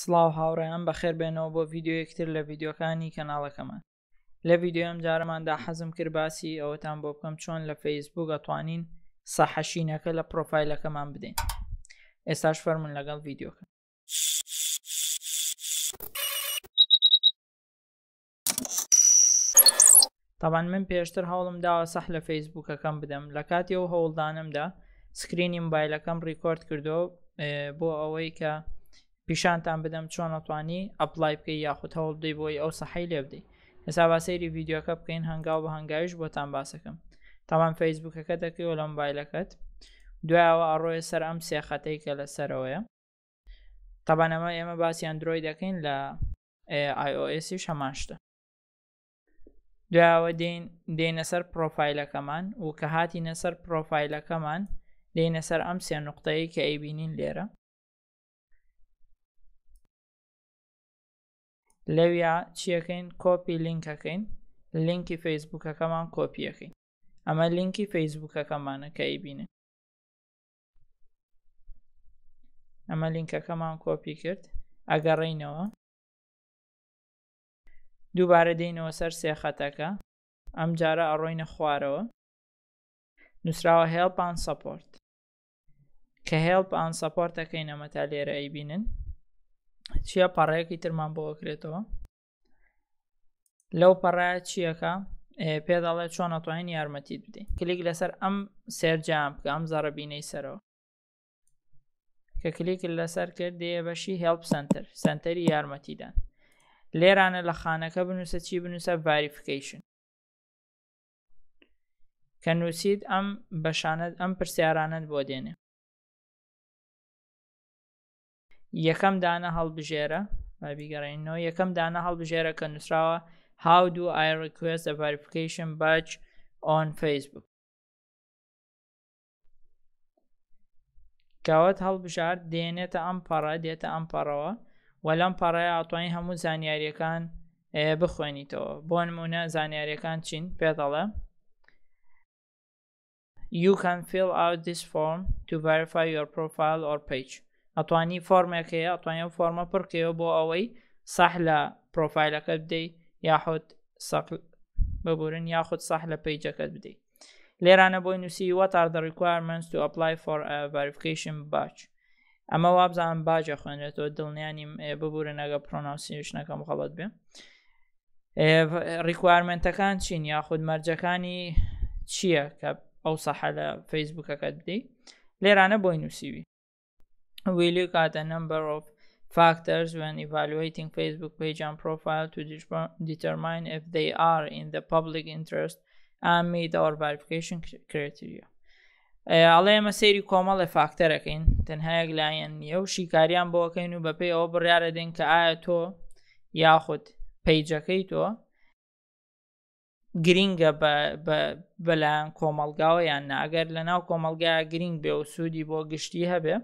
سلااو هاوڕێیان بەخێر بێنەوە بۆ ڤیددیو یەکتر لە ڤیددیوەکانی کەناڵەکەمان لە ڤیددیۆم جارەماندا حەزم کرد باسی ئەوەتان بۆ بکەم چۆن لە فەیسبوک ئەتوانین سەحەشینەکە لە پرۆفایلەکەمان بدەین ئێستاش فەرمون لەگەڵ ڤیددیوکە تاوان من پێشتر هەوڵم داوە سەح لە فەیسبوکەکەم بدەم لە کاتی ئەو هەوڵدانمدا سکرینی مبایلەکەم ڕیکۆرد کردو بۆ ئەوەی کە پیشانتان بدەم چۆن ئەتوانی ئەپلای بکەی یاخود هەوڵ بدەی بۆی ئەو سەحی لێ بدەیت ئێستا باسەیری یددیوەکە بکەین هەنگاو بە هەنگاویش بۆتان باسەکەم تاوان فەیسبوکەکە دەکەیەوە لە مۆبایلەکەت دوایەوە ئەڕۆیە سەر ئەم سێخەتەی کە لەسەرەوەیە تابانەمە ئێمە باسی ئەندروۆی دەکەین لە آیسی شەماشتە دوایەوە دێنە سەر پرۆفایلەکەمان و کە هاتیە سەر پرۆفایلەکەمان دێنە سەر ئەم سێ نقطەیە کە ئەیبینین لێرە لەویا چیەکەین کۆپی لینکەکەین لینکی فەیسبوکەکەمان کۆپیەکەین ئەمە لینکی فەیسبوکەکەمانەکەی بینن ئەمە لینکەکەمان کۆپی کرد ئەگەڕینەوە دووبارە دێینەوە سەر سێخەتەکە ئەم جارە ئەڕۆینە خوارەوە نووسراوە هێڵپان سەپۆرت کە هێڵپ ئان سەپۆرتەکەینەمە تا لێرە ئەی بینن چییە پەڕەیەکی ترمان بۆکرێتەوە لەو پەڕایە چیەکە پێ دەڵێت چۆن ئەتوانین یارمەتی بدەین کلیک لەسەر ئەم سێرجیان بکە ئەم زەڕەبینەی سەرەوە کە کلیک لەسەر کرد دێبەشی هێڵپ سنتەر سنتەری یارمەتیدان لێرانە لە خانەکە بنووسە چی بنووسە ڤریفیکیشن کە نووسید ئەم بەشانت ئەم پرسیارانت بۆ دێنێ یەکەم دانە هەڵبژێرە بیگەڕێنەوە یەکەم دانە هەڵبژێرە کە نووسراوە how do I request a verification badge on Facebook کەوت هەڵبژار دێنێتە ئەم پەڕە دێتە ئەم پەڕەوە وەلەم پەڕەیە ئاتوانی هەموو زانیاریەکان بخوێنیتەوە بۆ نمونە زانیاریەکان چین پێدەڵە You can fill out this form to verify your profile or page. ئەتوانی فۆرمێکەیە ئەتوانین فۆرمە پڕکەوە بۆ ئەوەی سەح لە پرۆفایلەکە بدەیت یاخود سەقل ببورن یاخود سەح لە پیجەکەت بدەیت لێرانە بۆی نووسی وەتار دە ریکوارمنس تو ئەپلای فۆر ڤریفیکیشن باچ ئەمە وابزان باجە خوێنێتەوە دڵنیانی ببورن ئەگە پرۆناسیشنەکەم خەڵت بێ ریکوارمنتەکان چین یاخود مەرجەکانی چییە کە ئەو سەح لە فیسبوکەکەت بدەیت لێرانە بۆی نووسیوی We look at a number of factors when evaluating Facebook page and profile to de determine if they are in the public interest and meet our verification criteria. ئەڵێ ئەمە سەیری کۆمەڵی فاکتەرەکەین تەنهایەک لایەن نییە و شیکاریان بۆکەین و بەپێی ئەوە بڕیاە دێن کە ئایا تۆ یاخود پیجەکەی تۆ گرینگە بەلایەن کۆمەلگاوە یان ناگەر لە ناو کۆمەلگای گرینگ بێ و سوودی بۆ گشتی هەبێ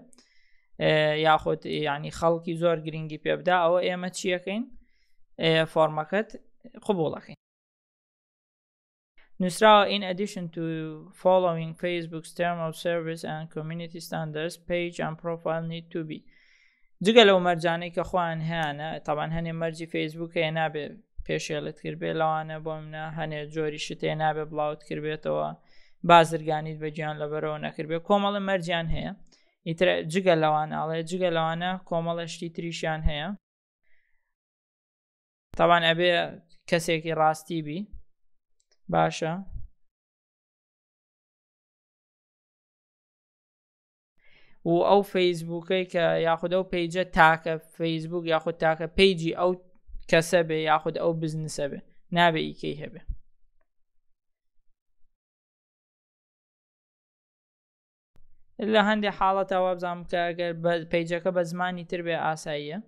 یاخۆت ینی خەڵکی زۆر گرنگی پێبدا ئەوە ئێمە چیەکەین فۆرمەکەت قوبوڵەکەین نووسراوە in addition to following Facebook's term of service and community standards page and profile need to be جگە لەو مەرجانەی کە خۆیان هیانە تاوان هەنێ مەرجی فیسبوک هەیە نابێ پێشێڵت کردبێ لەوانە بۆ منە هەنێ جۆری شتێ نابێ بڵاوت کردبێتەوە بازرگانیت بە گیان لەبەرەوە نەکردبێ کۆمەڵە مەرجیان هەیە ئیتر جگە لەوان ئاڵێ جگە لەوانە کۆمەڵەشتی تریشیان هەیە تاوان ئەبێ کەسێکی ڕاستی بی باشە و ئەو فەیسبووکەی کە یاخود ئەو پیجە تاکە فەیسبوک یاخود تاکە پیجی ئەو کەسە بێ یاخود ئەو بزنسە بێ نابێ ئیکەی هەبێ لە هەندێک حاڵەتەوە بزانام کە ئەگەر پیجەکە بە زمانی تر بێ ئاساییە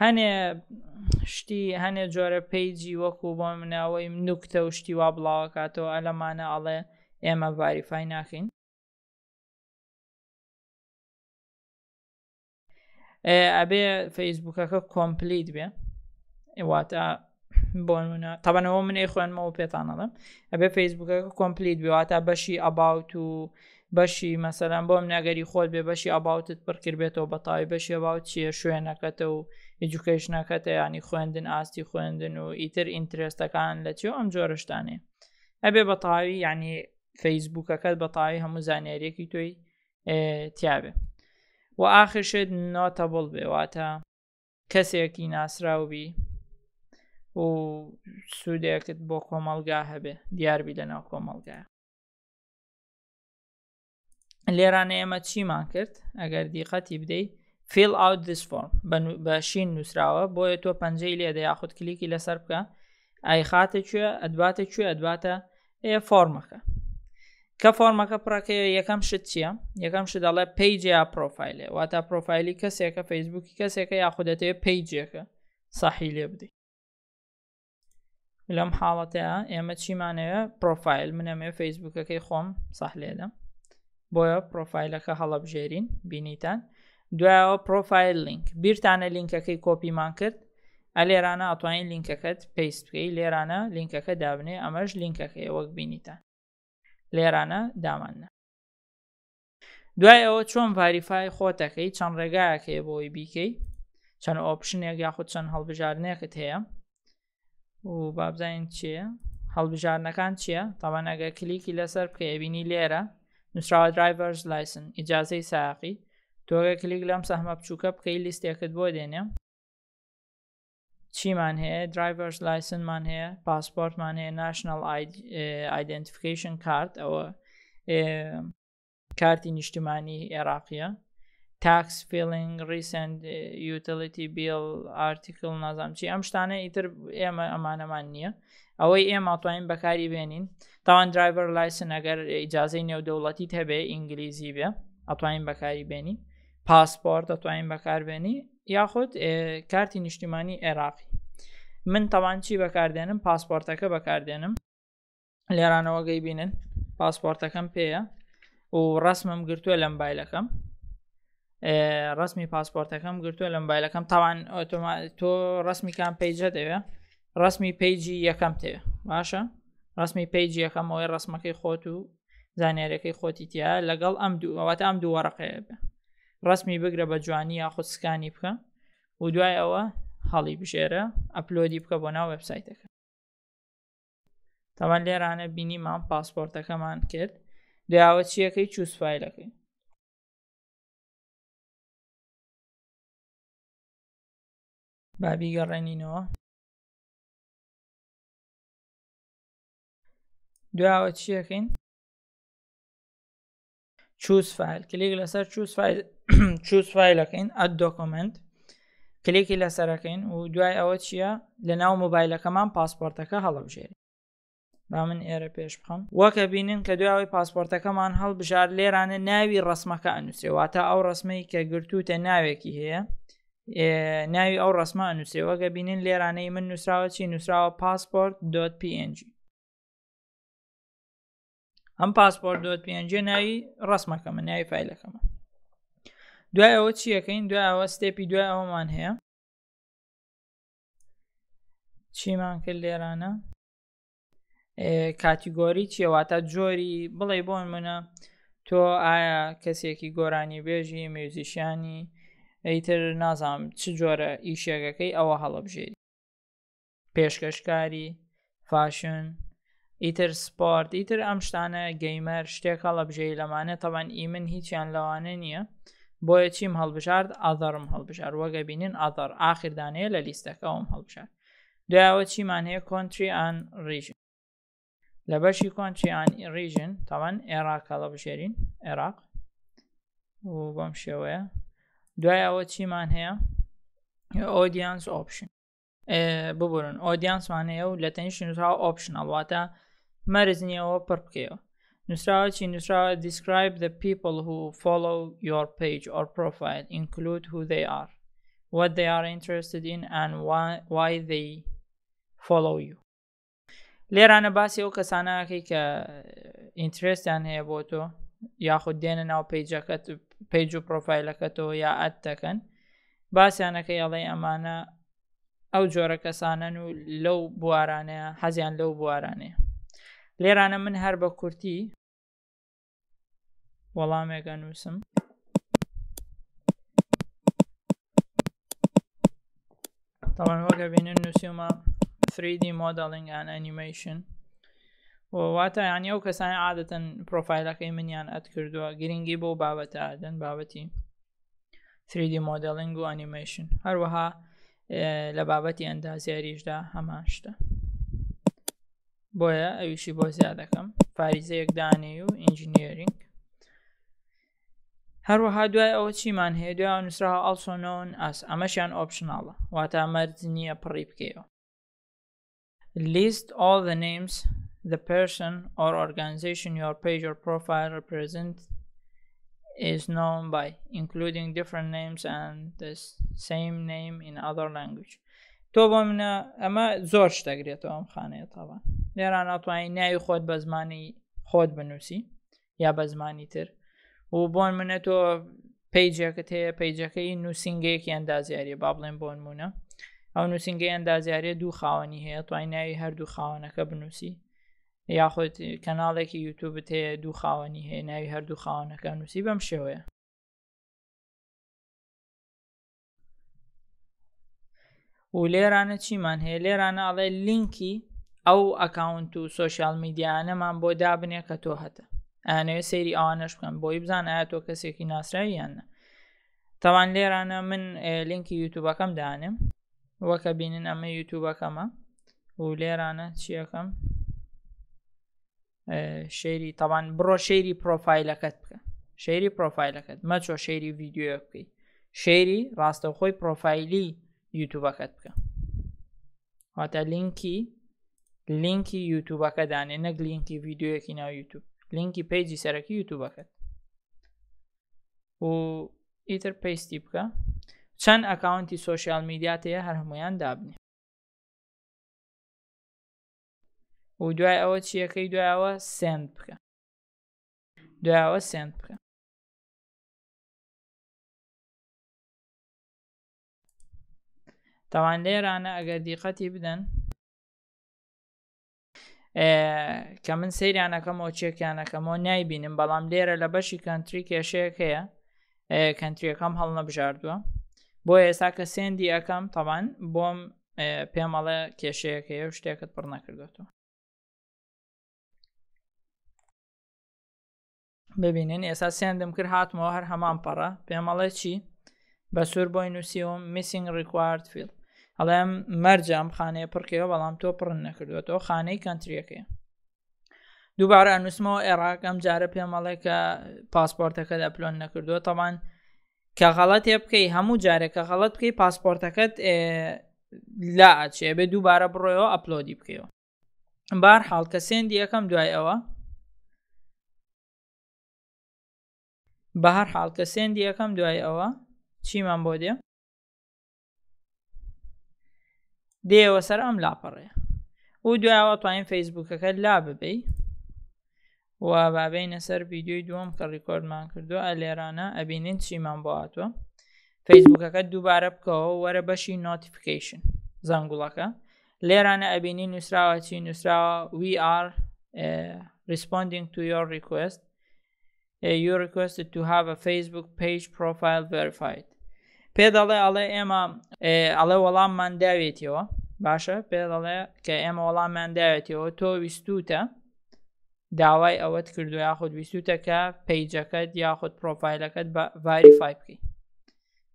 هەنێ شتی هەنێ جۆرە پیجی وەکو بۆ منەوەی نوکتە و شتی وا بڵاوکاتەوە ئەلەمانە ئەڵێ ئێمە ڤریفای ناکەین ئەبێ فەیسبوکەکە کۆمپلیت بێ واتە بۆنە تابانەوە منێ خوێنمەوە پێتانەڵم ئەبێ فیسبوکەکە کۆمپلیت بواتە بەشی ئەباوت و بەشی مەسەرەن بۆم ناگەری خۆت بێ بەشی ئاباوتت پڕکرد بێتەوە بەتاوی بەشی باوت چیە شوێنەکەتە و ئیجوکیشنەکەتە ینی خوێندن ئاستی خوێندن و ئیتر ئینترێستەکان لە چی ئەم جۆرەشتانێ ئەبێ بەتاوی ینی فەیسبوکەکەت بەتاوی هەموو زانانیارێکی توی تیاابێ و ئاخرشت نۆتەبڵ بێواتە کەسێکی ناسراوبی و سوودێکت بۆ کۆمەلگا هەبێ دیاربی لە ناو کۆمەلگایە لێرانە ئێمە چیمان کرد ئەگەر دیقەتی بدەیت فیل ئاوت دیسفۆرم بەشین نووسراوە بۆیە تۆ پەنجەی لێدە یاخود کلیکی لەسەر بکە ئای خاتە کوێ ئەدباتە کوێ ئەدباتە ئێ فۆرمەکە کە فۆرمەکە پڕەکەی یەکەم شت چییە یەکەم شت دەڵێ پیجیا پرۆفایلێ واتە پرۆفایلی کەسێکە فەیسبووکی کەسێکە یاخودەتەیە پیجێکە ساحی لێ بدەیت لەم حاڵەتەیە ئێمە چیمانەیە پرۆفایل منەمێ فەیسبوکەکەی خۆم سەح لێدەم بۆیە پرۆفایلەکە هەڵەبژێرین بینیتان دوایەوە پرۆفایل لینک بیرتانە لینکەکەی کۆپیمان کرد ئە لێرانە ئەتوانین لینکەکەت پێیست بکەی لێرانە لینکەکە دابنێ ئەمەش لینکەکەی وەک بینیتان لێرانە دامانە دوای ئەوە چۆن ڤریفای خۆتەکەی چەند ڕێگایەکەی بۆی بیکەی چەند ئۆپشنێک یاخود چەند هەڵبژارنێکت هەیە و بابزین چییە هەڵبژارنەکان چییە تاوان ئەگە کلیکی لەسەر بکەبینی لێرە نووسراوە درایڤرز لایسن ئیجاازەی ساقی تۆگە کلیک لەم سەحمە بچووکە بکەی لیستێکت بۆ دێنێ چیمان هەیە درایڤرز لایسنمان هەیە پاسپۆرتمان هەیە ناشنل ئایدنتیفیکیشن کارت ئەوە کارتی نیشتمانی عێراقیە تاکس فیلنگ ریسند یوتلیتی بیل ئارتیکل نازام چی ئەم شتانە ئیتر ئێمە ئەمانەمان نییە ئەوەی ئێمەتوانین بەکاری بێنین تاوان درایڤەر لایسن ئەگەر ئیجاازەی نێودەوڵەتی هەبێ ئینگلیزی بێ ئەتوانین بەکاری بێنی پاسپۆرت ئەتوانین بەکاربێنی یاخود کارتی نیشتیمانی عێراقی من تەوان چی بەکاردێنم پاسپۆرتەکە بەکاردێنم لێرانەوەگەی بینن پاسپۆرتەکەم پێەیە و ڕسمم گرتووە لەم بایلەکەم ڕسمی پاسپۆرتەکەم گرتووە لە موبایلەکەم تاوان تۆ ڕسمیکان پیجە دەوێ ڕسمی پیجی یەکەم تێ باشە ڕسمی پیجی یەکەم ئەوەی ڕسمەکەی خۆت و زانیارەکەی خۆتیتیە لەگەڵ ئەم دووەوەتە ئەم دوو وەڕقەیە بێ ڕسمی بگرە بە جوانی یا خودسکانی بکە و دوای ئەوە هەڵی بژێرە ئەپلۆدی بکە بۆ ناو وبسایتەکە تەوان لێرانە بینیمان پاسپۆرتەکەمان کرد داوە چیەکەی چوسفایلەکەی با بیگەڕێنینەوە دواوە چیەکەین چوس فیل کلیک لەسەر چوس فیلەکەین ئەت دۆکمنت کلێکی لەسەرەکەین و دوای ئەوە چییە لە ناو مۆبایلەکەمان پاسپۆرتەکە هەڵبژێری با من ئێرە پێش بخەم وەکە بینن کە دوای پاسپۆرتەکەمان هەڵبژار لێرانە ناوی ڕسمەکە ئەنووسێ واتە ئەو ڕسمەی کە گرتووتە ناوێکی هەیە ناوی ئەو ڕسممە نووسێوەگە بینن لێرانەی من نووسراوە چی نووسراوە پاسپۆرت دۆت پNG ئەم پاسپۆرت دۆت پNG ناوی ڕسمەکە من ناوی فیلەکەمە دوای ئەوە چیەکەین دوای ئەوە ستێپی دوای ئەومان هەیە چیمان کرد لێرانە کاتیگۆری چیەواتە جۆری بڵێ بۆن منە تۆ ئایا کەسێکی گۆرانی بێژی میوزیشانی ئەیتر نازانم چ جۆرە ئیشێگەکەی ئەوە هەڵەبژێری پێشکەشکاری فاشن ئیتر سپۆرت ئیتر ئەم شتانە گەیمەر شتێک هەڵەبژێی لەمانە تەوان ئیمن هیچیان لەوانە نییە بۆیە چیم هەڵبژارد ئادەڕم هەڵبژار وەگە بینین ئادەر ئاخردانەیە لە لیستەکەم هەڵبژار دوایەوە چیمان هەیە کۆنتری ئان ڕیژن لە بەشی کۆنتری ئان ڕیژن تەوان عێراق هەڵەبژێرین عێراق و بەم شێوەیە دوای ئەوە چیمان هەیە ئۆدیانس ئۆپشن ببرن ئۆدیانسمان هەیە و لە تەنیشتی نووسرا ئۆپشن ئەڵاتە مەرزنیەوە پڕ بکەوە نووسراوە چی نووسراوە describe the people who follow your page or profile include who they are what they are interested in and why, why they follow you لێرانە باسی ئەو کەسانەکەی کە ئینترستیان هەیە بۆ تۆ یاخود دێنە ناو پیجەکەت پیج و پرۆفایلەکەتەوە یا ئەت دەکەن باسییانەکەی ئەڵێ ئەمانە ئەو جۆرە کەسانەن و لەو بوارانەیە حەزیان لەو بوارانەیە لێرانە من هەر بە کورتی وەڵامێکە نووسم تاوان وەگە بینن نووسیمە 3D مۆدەڵنگ ئەن ئەنیمەیشن واتە یانی ئەو کەسانی عادەتەن پرۆفایلەکەی منیان ئەت کردووە گرنگی بۆ بابەتە دەن بابەتی 3D مۆدەلنگ و ئەنیمەشن هەروەها لە بابەتی ئەندازیاریشدا هەمان شتە بۆیە ئەویشی بۆ زیاد دەکەم پاریزە یەکدانی و ئینجینیرینگ هەروەها دوای ئەوە چیمان هەیە دوای نووسرا ئەلسۆنۆن ئەس ئەمەشیان ئۆپشنناڵە واتە مەرج نییە پڕی بکەیەوە لیست all the names the person or organization your page or profile represents is known by including different names and the same name in other language تۆ بۆ منە ئەمە زۆر شتەگرێتەوە ئەم خانەیەەوە لێران ئەتوانی ناوی خۆت بە زمانی خۆت بنووسی یا بە زمانی تر و بۆن منە تۆ پیجەکەت هەیە پیجەکەی نووسنگەیەکی ئەندازیاری با بڵێن بۆ نمونە ئەو نووسنگەی ئەندازیارە دوو خاوەنی هەیە توانی ناوی هەردوو خاوەنەکە بنووسی یاخود کەناڵێکی یوتوب هەیە دوو خاوەنی هەیە ناوی هەردوو خاوەنەکە نووسی بەم شێوەیە و لێرانە چیمان هەیە لێرانە ئەڵێ لینکی ئەو ئەکاونت و سوۆشال میدیانەمان بۆ دابنێ کە تۆ هەتە ئەنوێ سەیری ئەوانەش بکەم بۆی بزان ئایا تۆ کەسێکی ناسراویانە تەوان لێرانە من لینکی یوتوبەکەم دانم وەکە بینن ئەمە یوتوبەکەمە و لێرانە چیەکەم شێری تاوان بڕۆ شێری پرۆفایلەکەت بکە شێری پرۆفایلەکەت مەچۆ شێری ویددیوە بکەیت شێری ڕاستەخۆی پرۆفایلی یوتوبەکەت بکە واتە لینکی لینکی یوتوبەکە دانێ نەک لینکی ویددیوەکی ناو یوتوب لینکی پیجی سەرەکی یوتوبەکەت و ئیتر پیستی بکە چەند ئەکاونتی سوۆسیال میدیاتەیە هەر هەمویان دابنێ و دوای ئەوە چیەکەی دوایەوە سند بکە دوایەوە سند بکە تاوان لێرانە ئەگەر دیقەتی بدەن کە من سەیرانەکەمەوە چێکیانەکەمەوە نایبینم بەڵام لێرە لە بەشی کەنتری کێشەیەک هەیە کەنتریەکەم هەڵ نەبژاردووە بۆ ئێستا کە سێندی ئەەکەم تەوان بۆم پێمەڵە کێشەیەەکە شتێکت پڕ نەکردێتەوە ببینن ئێستا سێندم کرد هاتمەوە هەر هەمان پەڕە پێمەڵێ چی بە سوور بۆی نووسیوم میسینگ ریکوارد فیل ئەڵێم مەرجام خانەیە پڕکەوە بەڵام تۆ پڕن نەکردوێتەوە خانەی کەنتریەکەی دووبارە ئەنووسمەوە عێراق ئەم جارە پێمەڵێ کە پاسپۆرتەکە ئەپلۆن نەکردووە تەوان کە غەڵەت ێ بکەی هەموو جارێکە غەڵەت بکەی پاسپۆرتەکەت لا ئاچێ بێ دووبارە بڕۆیەوە ئەپلۆدی بکەوە بار حاڵ کە سێندی یەکەم دوای ئەوە بە هەر حالکە سێندی یەکەم دوای ئەوە چیمان بۆ دێ دێوە سەر ئەم لاپەڕێ و دوایەوە توانین فەیسبوکەکە لا ببی و بابینە سەر ویددیوی دووەم کە ڕیکۆردمان کردووە ئە لێرانە ئەبینین چیمان بۆ هاتووە فەیسبوکەکە دووبارە بکەوە وەرە بەشی نۆتیفیکیشن زانگوڵەکە لێرانە ئەبینی نووسراوە چی نووسراوە ویR eh, responding to your request you requested to have a Facebook page profile verified پێ دەڵێ ئەڵێ ئێمە ئەڵێ وەڵاممان داوێتیەوە باشە پێ دەڵێ کە ئێمە وەڵاممان داوێتیەوە تۆ ویستوتە داوای ئەوەت کردو یاخود ویستوتە کە پیجەکەت یاخود پرۆفایلەکەت بە ڤریفای بکەی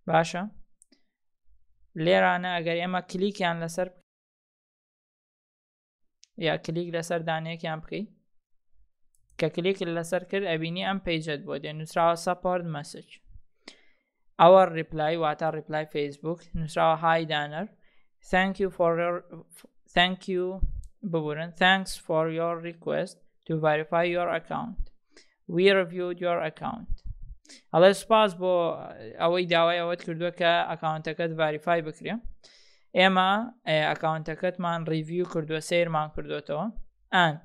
باشە لێرانە ئەگەر ئێمە کلیکیان لەسەر یا کلیک لەسەر دانێکیان بکەیت کە لەسەر کرد ئەبینی ئەم پیجت بۆ دێ نووسراوە سەپۆرد مەسج ئەوە ریپلای واتە ریپلای فیسبوک نووسراوە های دانەر thank you for your, thank you ببورن thanks for your request to verify your account we reviewed your account ئەڵێ سپاس بۆ ئەوەی داوای ئەوەت کردووە کە ئەکاونتەکەت ڤریفای بکرێ ئێمە ئەکاونتەکەتمان ریویو کردووە سیرمان کردوێتەوە ئەند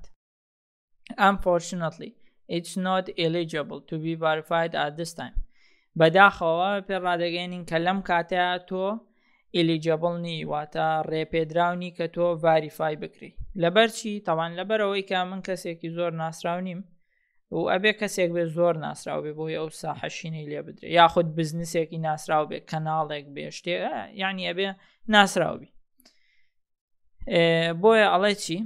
Unfortunately, it's not eligible to be verified at this time. بەداخەوە پێڕادەگەێنین کە لەم کاتەیە تۆ ئلیجبڵ نی واتە ڕێپێدراونی کە تۆ ڤریفای بکری لەبەر چی تاوان لەبەرەوەی کا من کەسێکی زۆر ناسراو نیم و ئەبێ کەسێک بێ زۆر ناسراو بێ بۆی ئەو ساحەشینی لێ بدرێ یاخود بزنسێکی ناسراو بێ کەناڵێک بێشتێ ینی ئەبێ ناسراوبی بۆیە ئەڵێ چی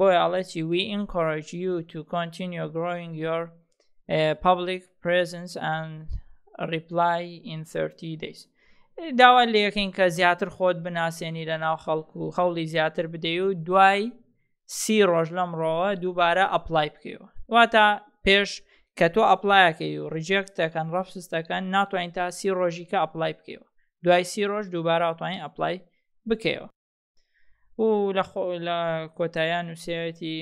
بۆیە ئەڵێتی we encourage you to continue growing your uh, public presence and reply in 30 days داوا لە یەکەین کە زیاتر خۆت بناسیێنی لە ناو خەڵکو و خەڵی زیاتر بدەی و دوای سی ڕۆژ لەم ڕۆوە دووبارە ئەپلای بکەوە واتە پێش کە تۆ ئەپلایەکەی و ڕجێکتەکەن ڕەفسستەکەن ناتوانین تا سی ڕۆژی کە ئەپلای بکەوە دوای سی ڕۆژ دووبارە ئەتوانین ئەپلای بکەوە و لە لە کۆتاییان نووسەتی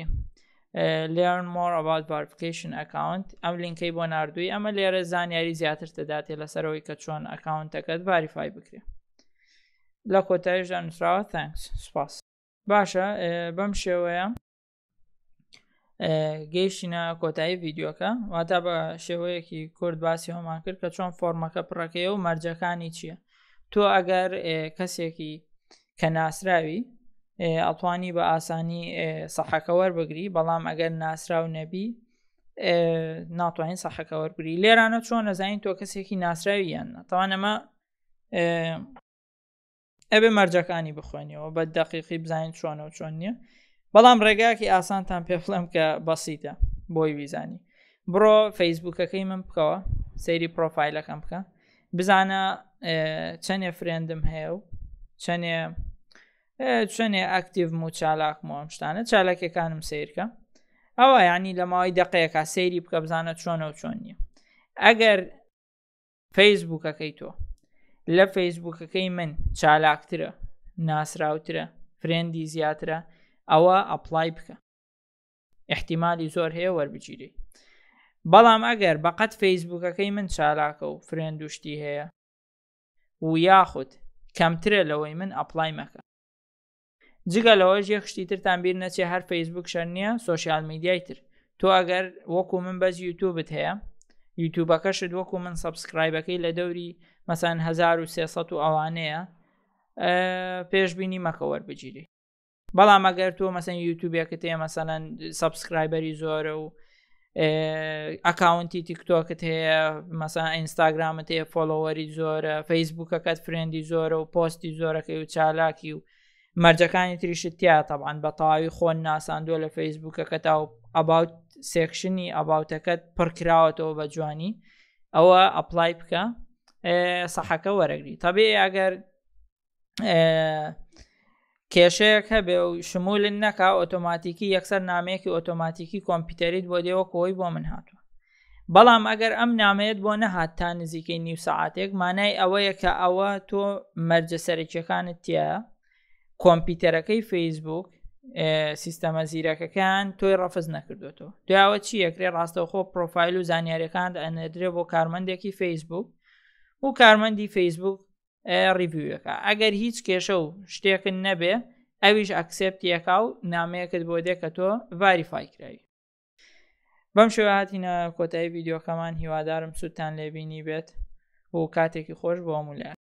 لێرن مۆر ئەبات بارفکیشن ئەکاونت ئەم لینکەی بۆ نردووی ئەمە لێرە زانیاری زیاتر دەداتێ لەسەرەوەی کە چۆن ئەکاونتەکەت باریفای بکرێ لە کۆتاییشدا نووسراوە تەنگس سپاس باشە بەم شێوەیە گەیشتینە کۆتایی ڤیددیوەکە واتا بە شێوەیەکی کورد باسی هۆمان کرد کە چۆن فۆرمەکە پڕەکەی و مەرجەکانی چییە تۆ ئەگەر کەسێکی کە ناسراوی ئەتوانی بە ئاسانی سەحەکە وەربگری بەڵام ئەگەر ناسرا و نەبی ناتوانین سەحەکە وەربگری لێرانە چۆن نەزانین تۆ کەسێکی ناسراویان تاوانەمە ئەبێ مەرجەکانی بخوێنیەوە بە دەقیقی بزانین چۆنە و چۆن نییە بەڵام ڕێگاکی ئاسانتان پێفڵم کە بەسیتە بۆی ویزانی بڕۆ فەیسبوکەکەی من بکەوە سەیری پرۆفایلەکەم بکە بزانە چەندێ فرێندم هەیە و چەندێ چێنێ ئەکتیو و چالاک مۆم شتانە چالکەکانم سیرکە ئەوە یعنی لە ماوەی دقەیەکە سەیری بکە بزانە چۆنە و چۆن نیە ئەگەر فەیسبوکەکەی تۆ لە فەیسبوکەکەی من چالاکترە ناسراوترە فرێندی زیاترە ئەوە ئەپلای بکە احتیمای زۆر هەیە وەربگیری بەڵام ئەگەر بەقەت فەیسبوکەکەی من چالاکە و فرێندوشتی هەیە و یاخود کەمترە لەوەی من ئەپلای مەکە جگە لەوەش یەخشتی ترتان بیر نەچێ هەر فەیسبوک شەر نییە سوۆسیال میدیایتر تۆ ئەگەر وەکو من بەز یوتوبت هەیە یوتوبەکەشت وەکو من سبسکرایبەکەی لە دەوری مەسان 1300 و ئەوانەیە پێشببینی مەکەوە بگیری بەڵام ئەگەر تۆ مەسەن یوتوبێکت هەیە مەسەەن سبسکرایبەری زۆرە و ئەکاونتی تیکتۆکت هەیە مەسا ئینستاگرامت هەیە فۆلۆوەری زۆرە فەیسبوکەکەت فرێندی زۆرە و پۆستی زۆرەکەی و چالاکی و مەرجەکانی تریشتیا تەبان بە تەواوی خۆن ناساندووە لە فەیسبووکە کە تا ئەباوت سێکشنی ئەباوتەکەت پڕکراوەتەوە بە جوانی ئەوە ئەپلای بکە سەحەکە وەرەگری تەبێ ئەگەر کێشەیەک هەبێ و شمولن نەکا ئۆتۆماتیکی یەکسەر نامەیەکی ئۆتۆماتیکی کۆمپیوتەریت بۆ دێوە کۆی بۆ من هاتووە بەڵام ئەگەر ئەم نامەیەت بۆ نەهات تا نزیکەی نیو سعاتێک مانای ئەوەیە کە ئەوە تۆ مەرجە سەرکیەکانت تایە کۆمپیوتەرەکەی فیسبوک سیستەمە زیرەکەکان تۆی ڕەفز نەکردوێتەوە دواوە چی یەکرێ ڕاستەوخۆ پرۆفایل و زانیاریەکان ئەنەدرێ بۆ کارمەندێکی فیسبوک و کارمەندی فیسبوک ریویەکە ئەگەر هیچ کێشە و شتێکن نەبێ ئەویش ئەکسپتیەکە و نامەیەکت بۆ دێکە تۆ ڤریفای کراوی بەم شوهاتینە کۆتایی یددیوکەمان هیوادارم سوودتان لێبینی بێت و کاتێکی خۆش بۆ مولە